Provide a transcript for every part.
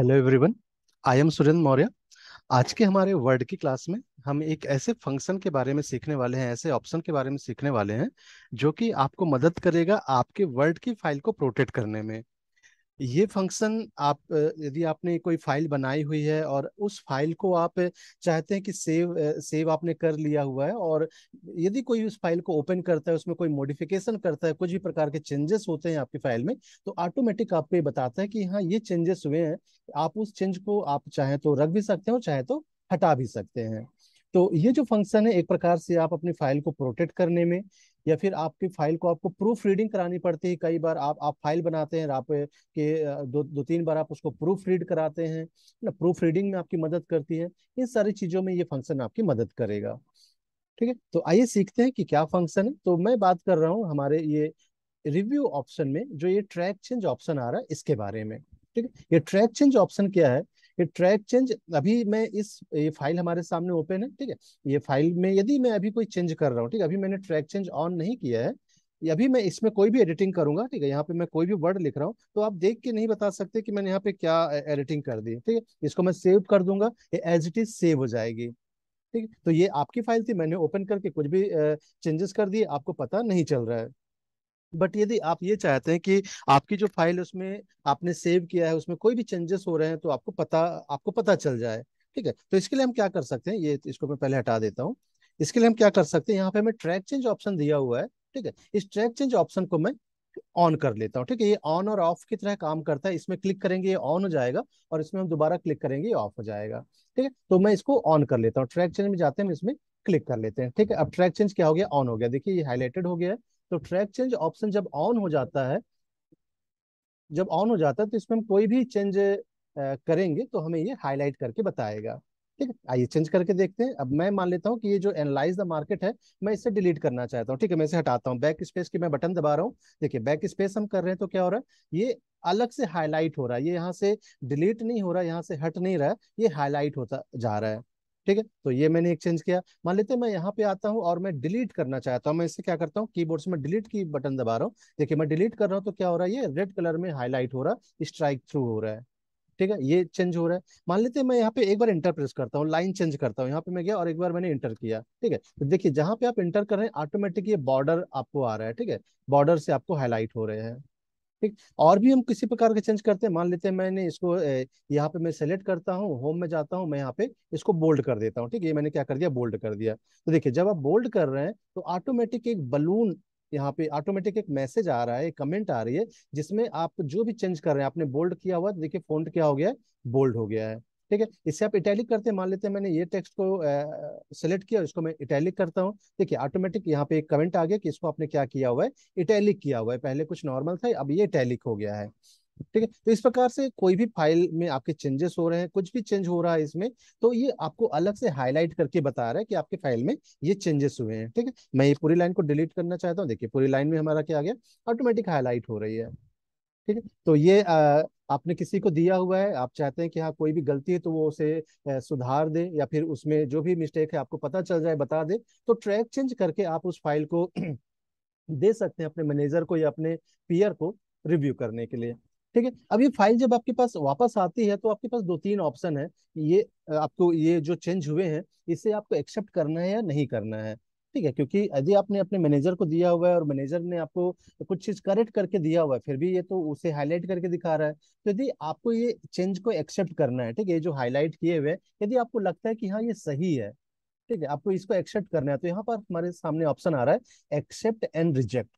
hello everyone I am Surendra Maurya आज के हमारे वर्ड की क्लास में हम एक ऐसे फंक्शन के बारे में सीखने वाले हैं ऐसे ऑप्शन के बारे में सीखने वाले हैं जो कि आपको मदद करेगा आपके वर्ड की फाइल को प्रोटेक्ट करने में ये फंक्शन आप यदि आपने कोई फाइल बनाई हुई है और उस फाइल को आप चाहते हैं कि सेव सेव आपने कर लिया हुआ है और यदि कोई उस फाइल को ओपन करता है उसमें कोई मॉडिफिकेशन करता है कुछ भी प्रकार के चेंजेस होते हैं आपकी फाइल में तो ऑटोमेटिक आपको ये बताता है कि हाँ ये चेंजेस हुए हैं आप उस चेंज को आप चाहे तो रख भी सकते हो चाहे तो हटा भी सकते हैं तो ये जो फंक्शन है एक प्रकार से आप अपनी फाइल को प्रोटेक्ट करने में या फिर आपकी फाइल को आपको प्रूफ रीडिंग करानी पड़ती है कई बार आप आप फाइल बनाते हैं आप के दो दो तीन बार आप उसको प्रूफ रीड कराते हैं ना प्रूफ रीडिंग में आपकी मदद करती है इन सारी चीज़ों में ये फंक्शन आपकी मदद करेगा ठीक है तो आइए सीखते हैं कि क्या फंक्शन है तो मैं बात कर रहा हूँ हमारे ये रिव्यू ऑप्शन में जो ये ट्रैक चेंज ऑप्शन आ रहा है इसके बारे में ठीक है ये ट्रैक चेंज ऑप्शन क्या है फिर ट्रैक चेंज अभी मैं इस ये फाइल हमारे सामने ओपन है ठीक है ये फाइल में यदि मैं अभी कोई चेंज कर रहा हूँ ठीक है अभी मैंने ट्रैक चेंज ऑन नहीं किया है अभी मैं इसमें कोई भी एडिटिंग करूंगा ठीक है यहाँ पे मैं कोई भी वर्ड लिख रहा हूँ तो आप देख के नहीं बता सकते कि मैंने यहाँ पे क्या एडिटिंग कर दी ठीक है इसको मैं सेव कर दूंगा एज इट इज सेव हो जाएगी ठीक है तो ये आपकी फाइल थी मैंने ओपन करके कुछ भी चेंजेस कर दिए आपको पता नहीं चल रहा है बट यदि आप ये चाहते हैं कि आपकी जो फाइल उसमें आपने सेव किया है उसमें कोई भी चेंजेस हो रहे हैं तो आपको पता आपको पता चल जाए ठीक है तो इसके लिए हम क्या कर सकते हैं ये इसको मैं पहले हटा देता हूँ इसके लिए हम क्या कर सकते हैं यहाँ पे हमें ट्रैक चेंज ऑप्शन दिया हुआ है ठीक है इस ट्रैक चेंज ऑप्शन को मैं ऑन कर लेता हूँ ठीक है ये ऑन और ऑफ की तरह काम करता है इसमें क्लिक करेंगे ये ऑन हो जाएगा और इसमें हम दोबारा क्लिक करेंगे ये ऑफ हो जाएगा ठीक है तो मैं इसको ऑन कर लेता हूँ ट्रैक चेंज में जाते हैं हम इसमें क्लिक कर लेते हैं ठीक है अब ट्रैक चेंज क्या हो गया ऑन हो गया देखिए ये हाईलाइटेड हो गया है तो ट्रैक चेंज ऑप्शन जब ऑन हो जाता है जब ऑन हो जाता है तो इसमें हम कोई भी चेंज करेंगे तो हमें ये हाईलाइट करके बताएगा ठीक है आइए चेंज करके देखते हैं अब मैं मान लेता हूँ कि ये जो एनालाइज द मार्केट है मैं इसे डिलीट करना चाहता हूँ ठीक है मैं इसे हटाता हूँ बैक स्पेस की मैं बटन दबा रहा हूँ देखिए बैक स्पेस हम कर रहे हैं तो क्या हो रहा है ये अलग से हाईलाइट हो रहा है ये यहाँ से डिलीट नहीं हो रहा यहाँ से हट नहीं रहा ये हाईलाइट होता जा रहा है ठीक है तो ये मैंने एक्सचेंज किया मान लेते हैं मैं यहाँ पे आता हूँ और मैं डिलीट करना चाहता हूँ मैं इससे क्या करता हूँ कीबोर्ड से मैं डिलीट की बटन दबा रहा हूँ देखिए मैं डिलीट कर रहा हूँ तो क्या हो रहा है ये रेड कलर में हाईलाइट हो रहा है स्ट्राइक थ्रू हो रहा है ठीक है ये चेंज हो रहा है मान लेते हैं मैं यहाँ पे एक बार इंटर प्रेस करता हूँ लाइन चेंज करता हूँ यहाँ पे मैं गया और एक बार मैंने इंटर किया ठीक है तो देखिए जहाँ पे आप इंटर कर रहे हैं ऑटोमेटिक ये बॉर्डर आपको आ रहा है ठीक है बॉर्डर से आपको हाईलाइट हो रहे हैं ठीक और भी हम किसी प्रकार के चेंज करते हैं मान लेते हैं मैंने इसको यहाँ पे मैं सेलेक्ट करता हूँ होम में जाता हूँ मैं यहाँ पे इसको बोल्ड कर देता हूँ ठीक है ये मैंने क्या कर दिया बोल्ड कर दिया तो देखिए जब आप बोल्ड कर रहे हैं तो ऑटोमेटिक एक बलून यहाँ पे ऑटोमेटिक एक मैसेज आ रहा है एक कमेंट आ रही है जिसमें आप जो भी चेंज कर रहे हैं आपने बोल्ड किया हुआ तो देखिए फोन क्या हो गया है बोल्ड हो गया है ठीक है इससे आप इटैलिक करते हैं मान लेते हैं मैंने ये टेक्स्ट को सिलेक्ट किया और इसको मैं इटैलिक करता हूँ देखिए ऑटोमेटिक यहाँ पे एक कमेंट आ गया कि इसको आपने क्या किया हुआ है इटैलिक किया हुआ है पहले कुछ नॉर्मल था अब ये इटैलिक हो गया है ठीक है तो इस प्रकार से कोई भी फाइल में आपके चेंजेस हो रहे हैं कुछ भी चेंज हो रहा है इसमें तो ये आपको अलग से हाईलाइट करके बता रहा है कि आपके फाइल में ये चेंजेस हुए हैं ठीक है मैं ये पूरी लाइन को डिलीट करना चाहता हूँ देखिए पूरी लाइन में हमारा क्या आ गया ऑटोमेटिक हाईलाइट हो रही है ठीक है तो ये आ, आपने किसी को दिया हुआ है आप चाहते हैं कि हाँ कोई भी गलती है तो वो उसे सुधार दे या फिर उसमें जो भी मिस्टेक है आपको पता चल जाए बता दे तो ट्रैक चेंज करके आप उस फाइल को दे सकते हैं अपने मैनेजर को या अपने पियर को रिव्यू करने के लिए ठीक है अब ये फाइल जब आपके पास वापस आती है तो आपके पास दो तीन ऑप्शन है ये आपको ये जो चेंज हुए हैं इसे आपको एक्सेप्ट करना है या नहीं करना है ठीक है क्योंकि यदि आपने अपने मैनेजर को दिया हुआ है और मैनेजर ने आपको कुछ चीज करेक्ट करके दिया हुआ है फिर भी ये तो उसे हाईलाइट करके दिखा रहा है तो यदि आपको ये चेंज को एक्सेप्ट करना है ठीक है ये जो हाईलाइट किए हुए यदि आपको लगता है कि हाँ ये सही है ठीक है आपको इसको एक्सेप्ट करना है तो यहाँ पर हमारे सामने ऑप्शन आ रहा है एक्सेप्ट एंड रिजेक्ट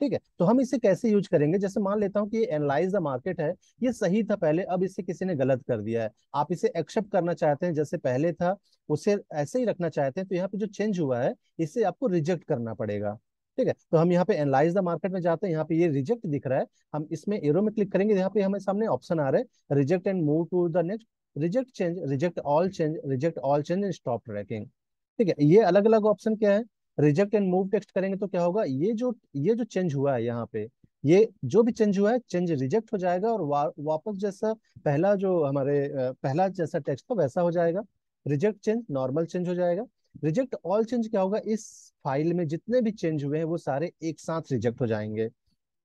ठीक है तो हम इसे कैसे यूज करेंगे जैसे मान लेता हूँ कि ये एनालाइज द मार्केट है ये सही था पहले अब इसे किसी ने गलत कर दिया है आप इसे एक्सेप्ट करना चाहते हैं जैसे पहले था उसे ऐसे ही रखना चाहते हैं तो यहाँ पे जो चेंज हुआ है इसे आपको रिजेक्ट करना पड़ेगा ठीक है तो हम यहाँ पे एनालाइज द मार्केट में जाते हैं यहाँ पे ये रिजेक्ट दिख रहा है हम इसमें एरो में क्लिक करेंगे तो यहाँ पे हमारे सामने ऑप्शन आ रहे हैं reject and move to the next reject change reject all change reject all change and stop tracking ठीक है ये अलग अलग ऑप्शन क्या है रिजेक्ट एंड मूव टेक्स्ट करेंगे तो क्या होगा ये जो ये जो चेंज हुआ है यहाँ पे ये जो भी चेंज हुआ है चेंज रिजेक्ट हो जाएगा और वा, वापस जैसा पहला जो हमारे पहला जैसा टेक्स्ट था वैसा हो जाएगा रिजेक्ट चेंज नॉर्मल चेंज हो जाएगा रिजेक्ट ऑल चेंज क्या होगा इस फाइल में जितने भी चेंज हुए हैं वो सारे एक साथ रिजेक्ट हो जाएंगे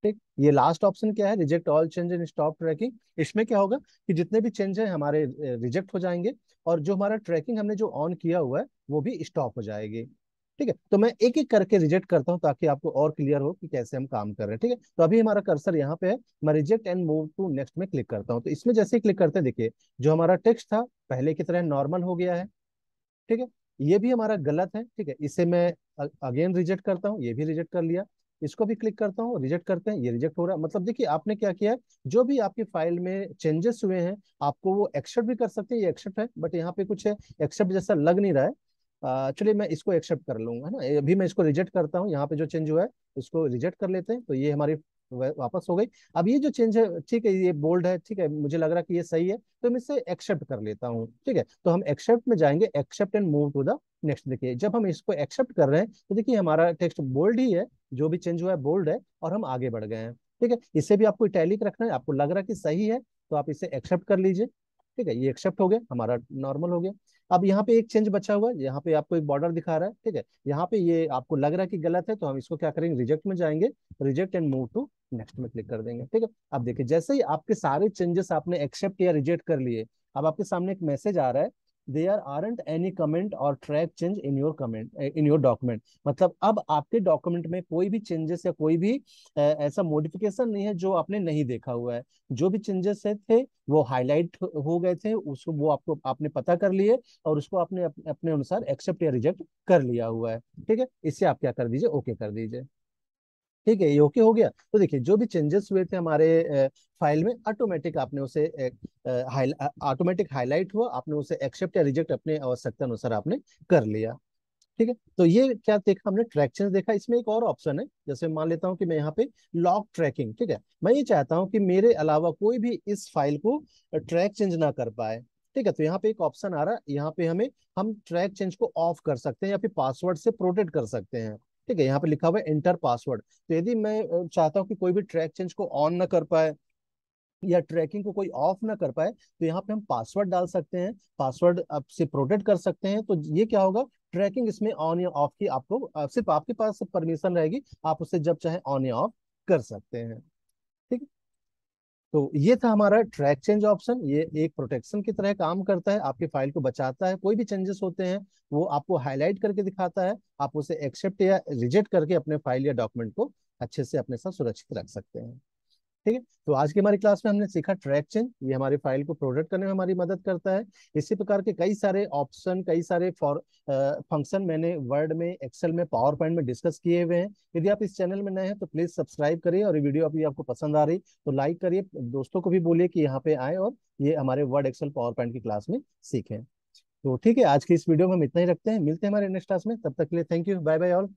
ठीक ये लास्ट ऑप्शन क्या है reject all change in stop tracking इसमें क्या होगा कि जितने भी चेंज है हमारे रिजेक्ट हो जाएंगे और जो हमारा ट्रैकिंग हमने जो ऑन किया हुआ है वो भी स्टॉप हो जाएगी ठीक है तो मैं एक एक करके रिजेक्ट करता हूँ ताकि आपको और क्लियर हो कि कैसे हम काम कर रहे हैं ठीक है तो अभी हमारा कर्सर यहाँ पे है मैं reject and move to next में क्लिक करता हूँ तो इसमें जैसे ही क्लिक करते हैं देखिए जो हमारा टेक्स्ट था पहले की तरह नॉर्मल हो गया है ठीक है ये भी हमारा गलत है ठीक है इसे मैं अगेन रिजेक्ट करता हूँ ये भी रिजेक्ट कर लिया इसको भी क्लिक करता हूँ रिजेक्ट करते हैं ये रिजेक्ट हो रहा है मतलब देखिए आपने क्या किया है जो भी आपकी फाइल में चेंजेस हुए हैं आपको वो एक्सेप्ट भी कर सकते हैं ये एक्सेप्ट है बट यहाँ पे कुछ है एक्सेप्ट जैसा लग नहीं रहा है चलिए मैं इसको एक्सेप्ट कर लूंगा है ना अभी मैं इसको रिजेक्ट करता हूँ यहाँ पे जो चेंज हुआ है इसको रिजेक्ट कर लेते हैं तो ये हमारी वापस हो गई अब ये जो चेंज है ठीक है ये बोल्ड है ठीक है मुझे लग रहा है कि ये सही है तो मैं इसे एक्सेप्ट कर लेता हूँ ठीक है तो हम एक्सेप्ट में जाएंगे accept and move to the next देखिए जब हम इसको एक्सेप्ट कर रहे हैं तो देखिए हमारा टेक्स्ट बोल्ड ही है जो भी चेंज हुआ है बोल्ड है और हम आगे बढ़ गए हैं ठीक है इसे भी आपको इटैलिक रखना है आपको लग रहा है कि सही है तो आप इसे एक्सेप्ट कर लीजिए ठीक है ये एक्सेप्ट हो गया हमारा नॉर्मल हो गया अब यहाँ पे एक चेंज बचा हुआ है यहाँ पे आपको एक बॉर्डर दिखा रहा है ठीक है यहाँ पे ये आपको लग रहा है कि गलत है तो हम इसको क्या करेंगे रिजेक्ट में जाएंगे reject and move to next में क्लिक कर देंगे ठीक है अब देखिए जैसे ही आपके सारे चेंजेस आपने एक्सेप्ट या रिजेक्ट कर लिए अब आपके सामने एक मैसेज आ रहा है there aren't any comment or track change in your comment in your document मतलब अब आपके डॉक्यूमेंट में कोई भी चेंजेस या कोई भी ऐसा मोडिफिकेशन नहीं है जो आपने नहीं देखा हुआ है जो भी चेंजेस थे वो हाईलाइट हो गए थे उसको वो आपको आपने पता कर लिए और उसको आपने अपने अनुसार एक्सेप्ट या रिजेक्ट कर लिया हुआ है ठीक है इससे आप क्या कर दीजिए ओके कर दीजिए ठीक है ये ओके हो गया तो देखिए जो भी चेंजेस हुए थे हमारे फाइल में ऑटोमेटिक आपने उसे ऑटोमेटिक हाईलाइट हुआ आपने उसे एक्सेप्ट या रिजेक्ट अपने आवश्यकता अनुसार आपने कर लिया ठीक है तो ये क्या देखा हमने ट्रैक्शन देखा इसमें एक और ऑप्शन है जैसे मान लेता हूँ कि मैं यहाँ पे लॉक ट्रैकिंग ठीक है मैं ये चाहता हूँ कि मेरे अलावा कोई भी इस फाइल को ट्रैक चेंज ना कर पाए ठीक है तो यहाँ पे एक ऑप्शन आ रहा है यहाँ पे हमें हम ट्रैक चेंज को ऑफ कर सकते हैं या फिर पासवर्ड से प्रोटेक्ट कर सकते हैं ठीक है यहाँ पे लिखा हुआ है एंटर पासवर्ड तो यदि मैं चाहता हूँ कि कोई भी ट्रैक चेंज को ऑन ना कर पाए या ट्रैकिंग को कोई ऑफ ना कर पाए तो यहाँ पे हम पासवर्ड डाल सकते हैं पासवर्ड आपसे प्रोटेक्ट कर सकते हैं तो ये क्या होगा ट्रैकिंग इसमें ऑन या ऑफ की आपको सिर्फ आपके पास परमिशन रहेगी आप उसे जब चाहे ऑन या ऑफ कर सकते हैं ठीक तो ये था हमारा ट्रैक चेंज ऑप्शन ये एक प्रोटेक्शन की तरह काम करता है आपकी फाइल को बचाता है कोई भी चेंजेस होते हैं वो आपको हाईलाइट करके दिखाता है आप उसे एक्सेप्ट या रिजेक्ट करके अपने फाइल या डॉक्यूमेंट को अच्छे से अपने साथ सुरक्षित रख सकते हैं ठीक है तो आज की हमारी क्लास में हमने सीखा ट्रैक चेंज ये हमारे फाइल को प्रोडक्ट करने में हमारी मदद करता है इसी प्रकार के कई सारे ऑप्शन कई सारे फॉर फंक्शन मैंने वर्ड में एक्सेल में पावर पॉइंट में डिस्कस किए हुए हैं यदि आप इस चैनल में नए हैं तो प्लीज सब्सक्राइब करिए और ये वीडियो अभी आपको पसंद आ रही तो लाइक करिए दोस्तों को भी बोलिए कि यहाँ पे आए और ये हमारे वर्ड एक्सेल पावर पॉइंट की क्लास में सीखें तो ठीक है आज की इस वीडियो में हम इतना ही रखते हैं मिलते हैं हमारे नेक्स्ट क्लास में तब तक के लिए thank you bye bye all